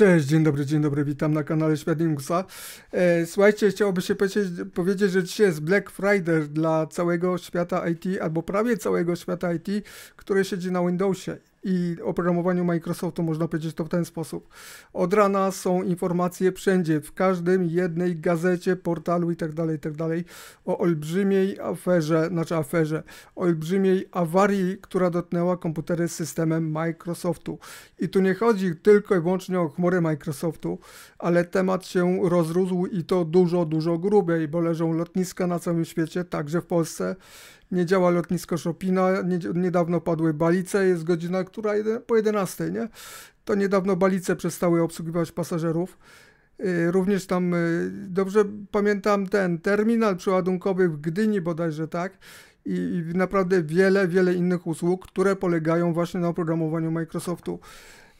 Cześć, dzień dobry, dzień dobry, witam na kanale Świat Newsa. E, słuchajcie, chciałoby się powiedzieć, że dzisiaj jest Black Friday dla całego świata IT, albo prawie całego świata IT, który siedzi na Windowsie i oprogramowaniu Microsoftu można powiedzieć to w ten sposób. Od rana są informacje wszędzie, w każdym jednej gazecie, portalu itd., tak itd. Tak o olbrzymiej aferze, znaczy aferze, olbrzymiej awarii, która dotknęła komputery z systemem Microsoftu. I tu nie chodzi tylko i wyłącznie o chmury Microsoftu, ale temat się rozrósł i to dużo, dużo grubiej, bo leżą lotniska na całym świecie, także w Polsce nie działa lotnisko Chopina, nie, niedawno padły balice, jest godzina, która jeden, po 11, nie? To niedawno balice przestały obsługiwać pasażerów. Y, również tam, y, dobrze pamiętam ten terminal przeładunkowy w Gdyni bodajże, tak? I, i naprawdę wiele, wiele innych usług, które polegają właśnie na oprogramowaniu Microsoftu.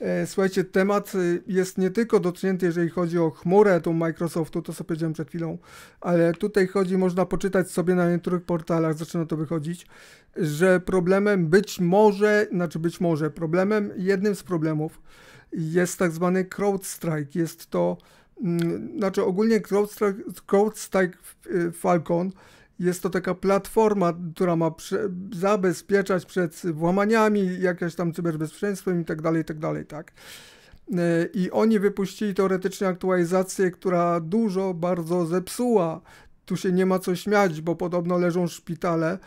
E, słuchajcie, temat y, jest nie tylko dotknięty, jeżeli chodzi o chmurę tą Microsoftu, to co powiedziałem przed chwilą, ale tutaj chodzi, można poczytać sobie na niektórych portalach, zaczyna to wychodzić, że problemem być może, znaczy być może, problemem, jednym z problemów jest tak zwany CrowdStrike. Jest to, mm, znaczy ogólnie CrowdStrike, CrowdStrike y, Falcon jest to taka platforma, która ma zabezpieczać przed włamaniami, jakieś tam cyberbezpieczeństwem i tak dalej, i tak dalej, tak. E, I oni wypuścili teoretycznie aktualizację, która dużo bardzo zepsuła. Tu się nie ma co śmiać, bo podobno leżą szpitale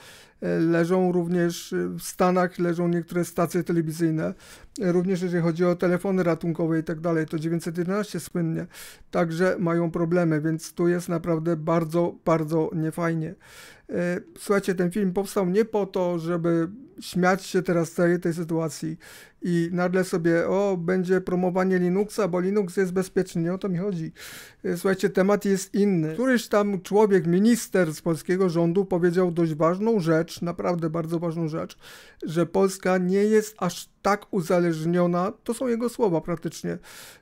E, leżą również e, w Stanach, leżą niektóre stacje telewizyjne, e, również jeżeli chodzi o telefony ratunkowe i tak dalej, to 911 słynnie, także mają problemy, więc tu jest naprawdę bardzo, bardzo niefajnie. Słuchajcie, ten film powstał nie po to, żeby śmiać się teraz z całej tej sytuacji i nagle sobie, o, będzie promowanie Linuxa, bo Linux jest bezpieczny, nie o to mi chodzi. Słuchajcie, temat jest inny. Któryś tam człowiek, minister z polskiego rządu powiedział dość ważną rzecz, rzecz, naprawdę bardzo ważną rzecz, że Polska nie jest aż tak uzależniona, to są jego słowa praktycznie,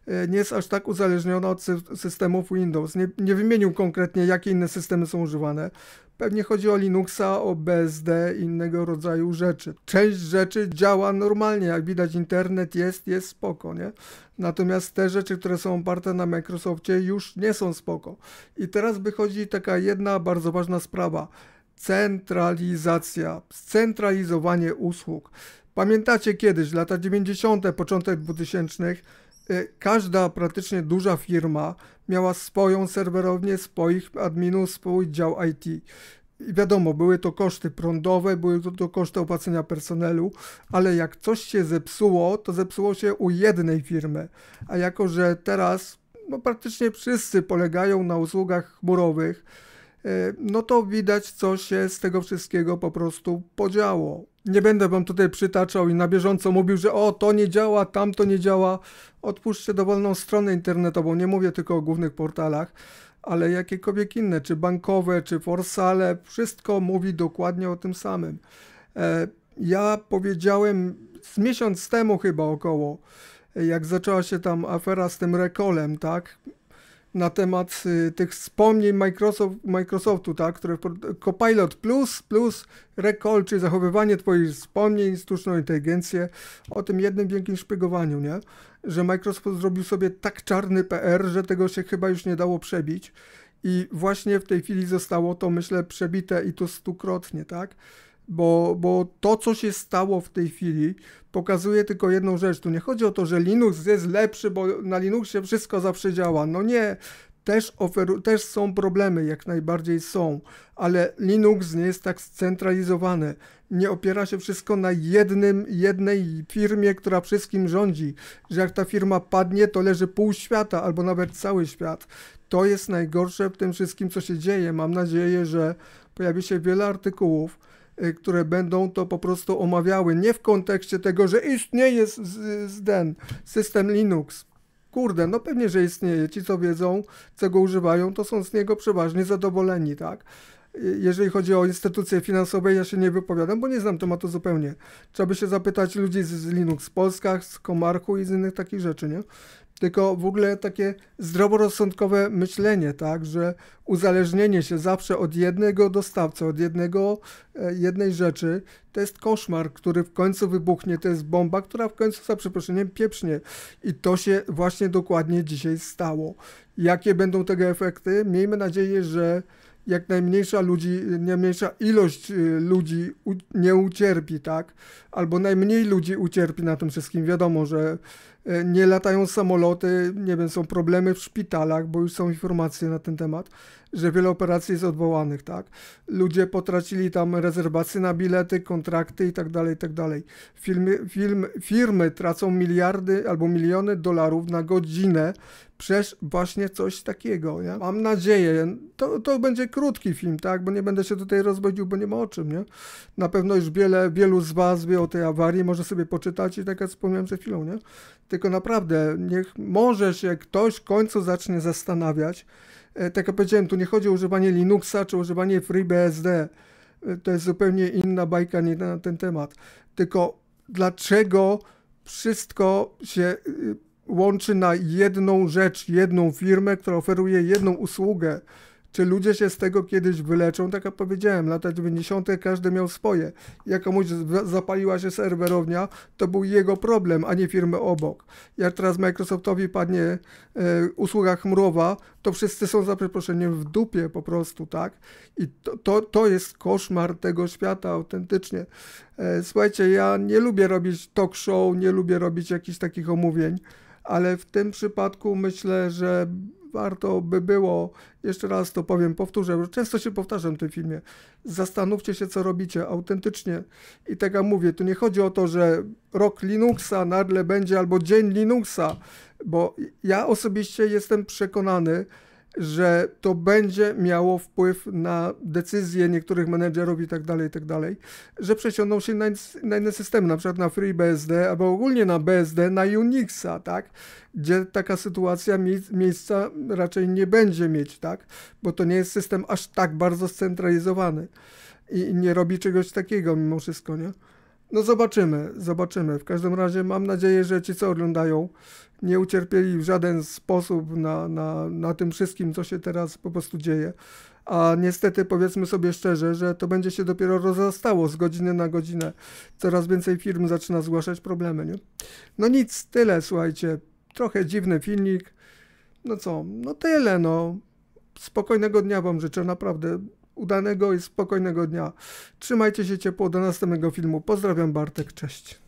e, nie jest aż tak uzależniona od systemów Windows. Nie, nie wymienił konkretnie, jakie inne systemy są używane. Pewnie chodzi o Linuxa, o BSD innego rodzaju rzeczy. Część rzeczy działa normalnie, jak widać internet jest, jest spoko, nie? Natomiast te rzeczy, które są oparte na Microsoftie już nie są spoko. I teraz wychodzi taka jedna bardzo ważna sprawa centralizacja, scentralizowanie usług. Pamiętacie kiedyś, lata 90., początek 2000, e, każda praktycznie duża firma miała swoją serwerownię, swoich adminów, swój dział IT. I wiadomo, były to koszty prądowe, były to, to koszty opłacenia personelu, ale jak coś się zepsuło, to zepsuło się u jednej firmy. A jako, że teraz no, praktycznie wszyscy polegają na usługach chmurowych, E, no to widać, co się z tego wszystkiego po prostu podziało. Nie będę wam tutaj przytaczał i na bieżąco mówił, że o, to nie działa, tamto nie działa. Odpuszczę dowolną stronę internetową, nie mówię tylko o głównych portalach, ale jakiekolwiek inne, czy bankowe, czy forsale, wszystko mówi dokładnie o tym samym. E, ja powiedziałem z miesiąc temu chyba około, e, jak zaczęła się tam afera z tym rekolem, tak? na temat y, tych wspomnień Microsoft, Microsoftu, tak, które Copilot Plus, plus Recall, czyli zachowywanie Twoich wspomnień, sztuczną inteligencję, o tym jednym wielkim szpiegowaniu, nie? Że Microsoft zrobił sobie tak czarny PR, że tego się chyba już nie dało przebić. I właśnie w tej chwili zostało to, myślę, przebite i to stukrotnie, tak? bo, bo to, co się stało w tej chwili, pokazuje tylko jedną rzecz. Tu nie chodzi o to, że Linux jest lepszy, bo na Linuxie wszystko zawsze działa. No nie, też, oferu, też są problemy, jak najbardziej są, ale Linux nie jest tak scentralizowany. Nie opiera się wszystko na jednym, jednej firmie, która wszystkim rządzi. Że jak ta firma padnie, to leży pół świata albo nawet cały świat. To jest najgorsze w tym wszystkim, co się dzieje. Mam nadzieję, że pojawi się wiele artykułów, Y, które będą to po prostu omawiały, nie w kontekście tego, że istnieje z, ten system Linux. Kurde, no pewnie, że istnieje. Ci, co wiedzą, czego używają, to są z niego przeważnie zadowoleni, tak? Y, jeżeli chodzi o instytucje finansowe, ja się nie wypowiadam, bo nie znam tematu zupełnie. Trzeba by się zapytać ludzi z, Linux Polska, z Komarku i z innych takich rzeczy, nie? tylko w ogóle takie zdroworozsądkowe myślenie, tak, że uzależnienie się zawsze od jednego dostawcy, od jednego, e, jednej rzeczy, to jest koszmar, który w końcu wybuchnie, to jest bomba, która w końcu, za przeproszeniem, pieprznie. I to się właśnie dokładnie dzisiaj stało. Jakie będą tego efekty? Miejmy nadzieję, że jak najmniejsza ludzi, najmniejsza ilość y, ludzi u, nie ucierpi, tak? Albo najmniej ludzi ucierpi na tym wszystkim. Wiadomo, że E, nie latają samoloty, nie wiem, są problemy w szpitalach, bo już są informacje na ten temat, że wiele operacji jest odwołanych, tak? Ludzie potracili tam rezerwacje na bilety, kontrakty i tak dalej, i tak dalej. Firmy, firmy tracą miliardy albo miliony dolarów na godzinę przez właśnie coś takiego, nie? Mam nadzieję, to, to będzie krótki film, tak? Bo nie będę się tutaj rozwodził, bo nie ma o czym, nie? Na pewno już wiele, wielu z Was wie o tej awarii, może sobie poczytać i tak jak wspomniałem przed chwilą, nie? Tylko naprawdę, niech może się ktoś w końcu zacznie zastanawiać. E, tak jak powiedziałem, tu nie chodzi o używanie Linuxa czy używanie FreeBSD. E, to jest zupełnie inna bajka nie na ten temat. Tylko dlaczego wszystko się e, łączy na jedną rzecz, jedną firmę, która oferuje jedną usługę. Czy ludzie się z tego kiedyś wyleczą? Tak jak powiedziałem, lata 90. każdy miał swoje. Jak komuś zapaliła się serwerownia, to był jego problem, a nie firmy obok. Jak teraz Microsoftowi padnie e, usługa chmurowa, to wszyscy są za przeproszeniem w dupie po prostu, tak? I to, to, to jest koszmar tego świata autentycznie. E, słuchajcie, ja nie lubię robić talk show, nie lubię robić jakichś takich omówień, ale w tym przypadku myślę, że warto by było, jeszcze raz to powiem, powtórzę, często się powtarzam w tym filmie, zastanówcie się, co robicie autentycznie. I tak jak mówię, tu nie chodzi o to, że rok Linuxa nagle będzie albo dzień Linuxa, bo ja osobiście jestem przekonany, że to będzie miało wpływ na decyzje niektórych menedżerów i tak dalej, i tak dalej, że przesiądą się na, na inne systemy, na przykład na FreeBSD albo ogólnie na BSD, na Unixa, tak? Gdzie taka sytuacja miejsca raczej nie będzie mieć, tak? Bo to nie jest system aż tak bardzo scentralizowany i nie robi czegoś takiego mimo wszystko, nie? No zobaczymy, zobaczymy. W każdym razie mam nadzieję, że ci, co oglądają, nie ucierpieli w żaden sposób na, na, na tym wszystkim, co się teraz po prostu dzieje. A niestety, powiedzmy sobie szczerze, że to będzie się dopiero rozrastało z godziny na godzinę. Coraz więcej firm zaczyna zgłaszać problemy, nie? No nic, tyle, słuchajcie. Trochę dziwny filmik. No co, no tyle, no. Spokojnego dnia Wam życzę, naprawdę. Udanego i spokojnego dnia. Trzymajcie się ciepło do następnego filmu. Pozdrawiam, Bartek, cześć.